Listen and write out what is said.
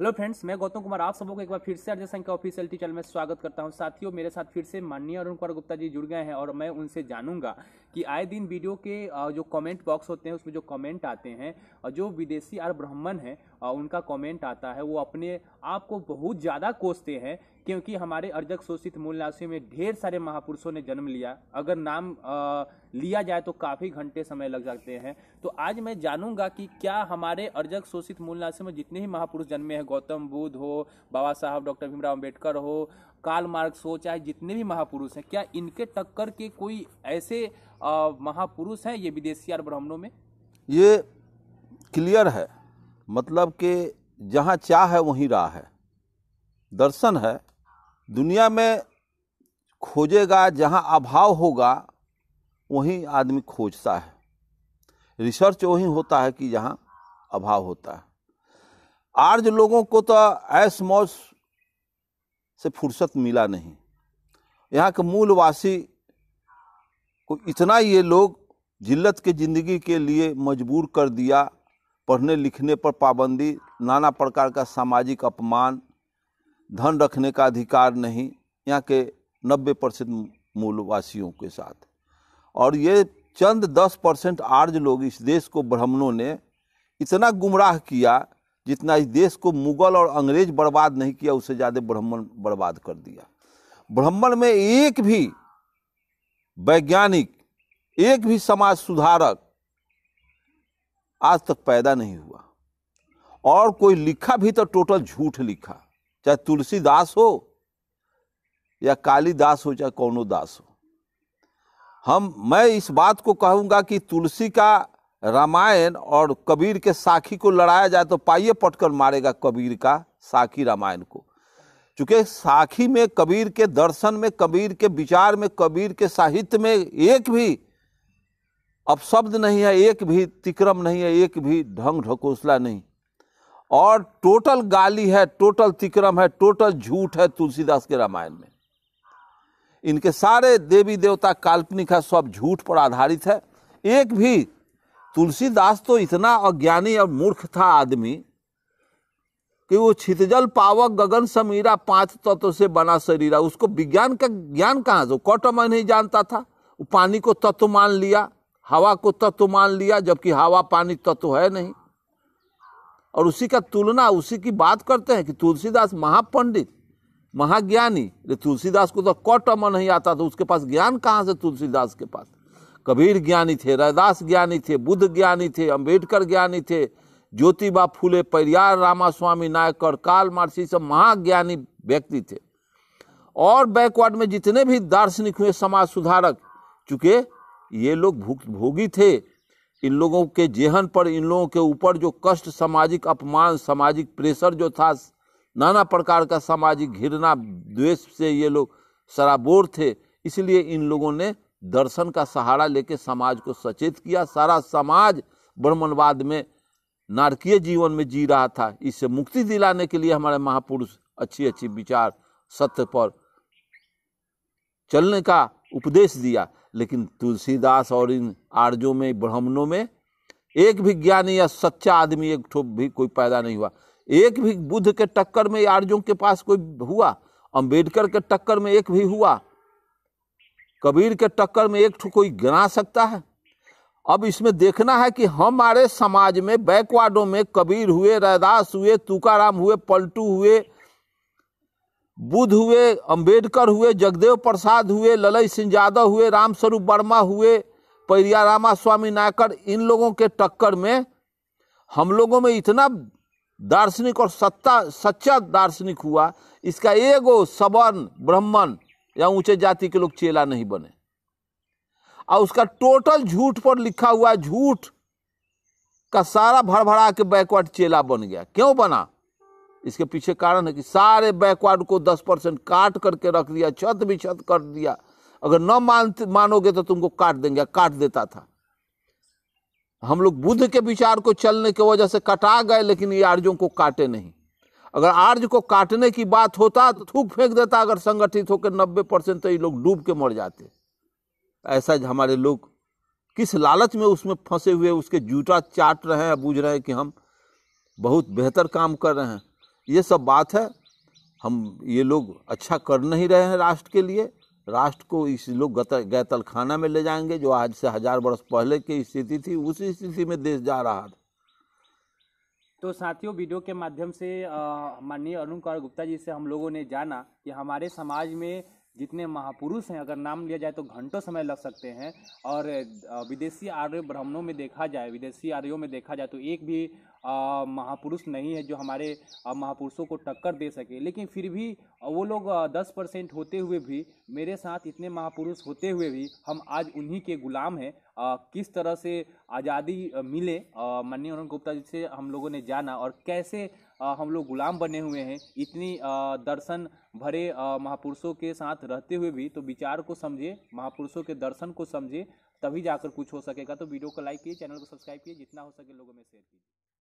hello friends मैं गौतम कुमार आप सबों को एक बार फिर से अर्जय संघ के ऑफिशियल चैनल में स्वागत करता हूं साथियों मेरे साथ फिर से माननीय अरुण कुमार गुप्ता जी जुड़ गए हैं और मैं उनसे जानूंगा कि आए दिन वीडियो के जो कमेंट बॉक्स होते हैं उसमें जो कमेंट आते हैं और जो विदेशी और ब्राह्मण हैं उनका कमेंट आता है वो अपने आप को बहुत ज़्यादा कोसते हैं क्योंकि हमारे अर्जक शोषित मूल राशि में ढेर सारे महापुरुषों ने जन्म लिया अगर नाम आ, लिया जाए तो काफ़ी घंटे समय लग जाते हैं तो आज मैं जानूंगा कि क्या हमारे अर्जक शोषित मूल राशि में जितने ही महापुरुष जन्मे हैं गौतम बुद्ध हो बाबा साहब डॉक्टर भीमराव अम्बेडकर हो काल मार्क्स हो चाहे जितने भी महापुरुष हैं क्या इनके टक्कर के कोई ऐसे महापुरुष हैं ये विदेशी और ब्राह्मणों में ये क्लियर है मतलब कि जहाँ चाह है वहीं राह है दर्शन है दुनिया में खोजेगा जहाँ अभाव होगा वहीं आदमी खोजता है रिसर्च वहीं होता है कि जहाँ अभाव होता है आर्ज लोगों को तो ऐश मौज से फुर्सत मिला नहीं यहाँ के मूलवासी को इतना ये लोग जिल्लत के ज़िंदगी के लिए मजबूर कर दिया पढ़ने लिखने पर पाबंदी नाना प्रकार का सामाजिक अपमान धन रखने का अधिकार नहीं यहाँ के नब्बे परसेंट मूलवासियों के साथ और ये चंद दस परसेंट आर्ज लोग इस देश को ब्राह्मणों ने इतना गुमराह किया जितना इस देश को मुगल और अंग्रेज बर्बाद नहीं किया उससे ज़्यादा ब्राह्मण बर्बाद कर दिया ब्राह्मण में एक भी वैज्ञानिक एक भी समाज सुधारक आज तक पैदा नहीं हुआ और कोई लिखा भी तो टोटल झूठ लिखा चाहे तुलसीदास हो या कालीदास हो चाहे कौनो दास हो हम मैं इस बात को कहूंगा कि तुलसी का रामायण और कबीर के साखी को लड़ाया जाए तो पाइए पटकर मारेगा कबीर का साखी रामायण को चूंकि साखी में कबीर के दर्शन में कबीर के विचार में कबीर के साहित्य में एक भी अपशब्द नहीं है एक भी तिक्रम नहीं है एक भी ढंग ढकोसला नहीं और टोटल गाली है टोटल तिक्रम है टोटल झूठ है तुलसीदास के रामायण में इनके सारे देवी देवता काल्पनिक है सब झूठ पर आधारित है एक भी तुलसीदास तो इतना अज्ञानी और मूर्ख था आदमी कि वो छितजल पावक गगन समीरा पांच तो से बना शरीरा उसको विज्ञान का ज्ञान कहाँ से मैं नहीं जानता था वो पानी को तत्व मान लिया हवा को तत्व मान लिया जबकि हवा पानी तत्व है नहीं और उसी का तुलना उसी की बात करते हैं कि तुलसीदास महापंडित महाज्ञानी तुलसीदास को तो कौट नहीं आता था उसके पास ज्ञान कहाँ से तुलसीदास के पास कबीर ज्ञानी थे रैदास ज्ञानी थे बुद्ध ज्ञानी थे अंबेडकर ज्ञानी थे ज्योतिबा फूले परियार रामास्वामी नायक और काल मार्सी सब महाज्ञानी व्यक्ति थे और बैकवर्ड में जितने भी दार्शनिक हुए समाज सुधारक चूँकि ये लोग भुक्तभोगी थे इन लोगों के जेहन पर इन लोगों के ऊपर जो कष्ट सामाजिक अपमान सामाजिक प्रेशर जो था नाना प्रकार का सामाजिक घृणा द्वेष से ये लोग सराबोर थे इसलिए इन लोगों ने दर्शन का सहारा लेके समाज को सचेत किया सारा समाज ब्रह्मणवाद में नारकीय जीवन में जी रहा था इससे मुक्ति दिलाने के लिए हमारे महापुरुष अच्छी अच्छी विचार सत्य पर चलने का उपदेश दिया लेकिन तुलसीदास और इन आर्जों में ब्राह्मणों में एक भी ज्ञानी या सच्चा आदमी एक ठो भी कोई पैदा नहीं हुआ एक भी बुद्ध के टक्कर में आर्जों के पास कोई हुआ अंबेडकर के टक्कर में एक भी हुआ कबीर के टक्कर में एक कोई गिना सकता है अब इसमें देखना है कि हमारे समाज में बैकवर्डों में कबीर हुए रैदास हुए तुकाराम हुए पलटू हुए बुद्ध हुए अंबेडकर हुए जगदेव प्रसाद हुए ललई सिंह यादव हुए रामस्वरूप वर्मा हुए पैरिया रामा स्वामी नायकर इन लोगों के टक्कर में हम लोगों में इतना दार्शनिक और सत्ता सच्चा दार्शनिक हुआ इसका एगो सवर्ण ब्राह्मण या ऊंचे जाति के लोग चेला नहीं बने और उसका टोटल झूठ पर लिखा हुआ झूठ का सारा भरभरा के बैकवर्ड चेला बन गया क्यों बना इसके पीछे कारण है कि सारे बैकवर्ड को दस परसेंट काट करके रख दिया छत भी छत कर दिया अगर न मान मानोगे तो तुमको काट देंगे काट देता था हम लोग बुद्ध के विचार को चलने की वजह से कटा गए लेकिन ये आर्यों को काटे नहीं अगर आर्ज को काटने की बात होता तो थूक फेंक देता अगर संगठित होकर नब्बे परसेंट तो ये लोग डूब के मर जाते ऐसा हमारे लोग किस लालच में उसमें फंसे हुए उसके जूटा चाट रहे हैं बूझ रहे हैं कि हम बहुत बेहतर काम कर रहे हैं ये सब बात है हम ये लोग अच्छा कर नहीं रहे हैं राष्ट्र के लिए राष्ट्र को इस लोग गैतलखाना में ले जाएंगे जो आज से हज़ार वर्ष पहले की स्थिति थी उसी स्थिति में देश जा रहा था तो साथियों वीडियो के माध्यम से माननीय अरुण कुमार गुप्ता जी से हम लोगों ने जाना कि हमारे समाज में जितने महापुरुष हैं अगर नाम लिया जाए तो घंटों समय लग सकते हैं और विदेशी आर्य ब्राह्मणों में देखा जाए विदेशी आर्यों में देखा जाए तो एक भी महापुरुष नहीं है जो हमारे महापुरुषों को टक्कर दे सके लेकिन फिर भी वो लोग दस परसेंट होते हुए भी मेरे साथ इतने महापुरुष होते हुए भी हम आज उन्हीं के गुलाम हैं किस तरह से आज़ादी मिले माननीय अरुण गुप्ता जी से हम लोगों ने जाना और कैसे हम लोग गुलाम बने हुए हैं इतनी दर्शन भरे महापुरुषों के साथ रहते हुए भी तो विचार को समझे महापुरुषों के दर्शन को समझे तभी जाकर कुछ हो सकेगा तो वीडियो को लाइक किए चैनल को सब्सक्राइब किए जितना हो सके लोगों में शेयर कीजिए